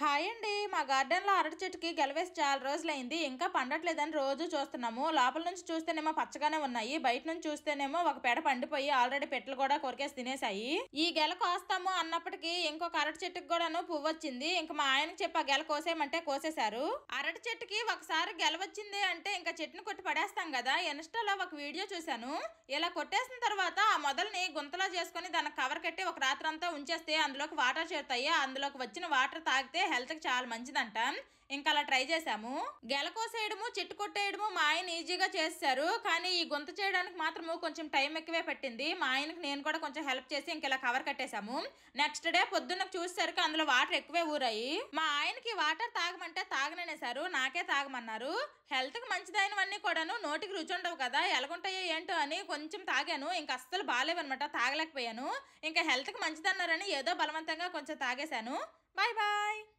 Hi అండి మా గార్డెన్లో అరటి చెట్టుకి గెలవేసి చాలా రోజులైంది ఇంకా పండట్లేదని రోజు చూస్తున్నాము లోపల నుంచి చూస్తేనేమో పచ్చగానే ఉన్నాయి బయట నుంచి చూస్తేనేమో ఒక పెడ పండిపోయి ఆల్రెడీ పెట్టలు కూడా కొరికేసి తినేసాయి ఈ గెల కోస్తాము అన్నప్పటికీ ఇంకొక అరటి చెట్టుకి కూడాను పువ్వు వచ్చింది ఇంకా మా ఆయనకి చెప్పి ఆ గెల కోసేయమంటే కోసేశారు అరటి చెట్టుకి ఒకసారి గెల వచ్చింది అంటే ఇంకా చెట్టును కొట్టి పడేస్తాం కదా ఇన్స్టాలో ఒక వీడియో చూశాను ఇలా కొట్టేసిన తర్వాత ఆ మొదలని గుంతలో చేసుకుని దానికి కవర్ కట్టి ఒక రాత్రంతా ఉంచేస్తే అందులోకి వాటర్ చేరుతాయి అందులోకి వచ్చిన వాటర్ తాగితే హెల్త్కి చాలా మంచిదంట ఇంకా అలా ట్రై చేశాము గెలకోసేయడము చెట్టు కొట్టేయడము మా ఆయన ఈజీగా చేస్తారు కానీ ఈ గుంత చేయడానికి మాత్రము కొంచెం టైం ఎక్కువే పట్టింది మా ఆయనకి నేను కూడా కొంచెం హెల్ప్ చేసి ఇంకా ఇలా కవర్ కట్టేశాము నెక్స్ట్ డే పొద్దున్న చూసేసరికి అందులో వాటర్ ఎక్కువే ఊరాయి మా ఆయనకి వాటర్ తాగమంటే తాగననేసారు నాకే తాగమన్నారు హెల్త్కి మంచిదైనవన్నీ కూడాను నోటికి రుచి ఉండవు కదా ఎలాగుంటాయో ఏంటో అని కొంచెం తాగాను ఇంకా అస్సలు బాగాలేవన్నమాట తాగలేకపోయాను ఇంకా హెల్త్ కి మంచిదన్నారని ఏదో బలవంతంగా కొంచెం తాగేశాను Bye bye.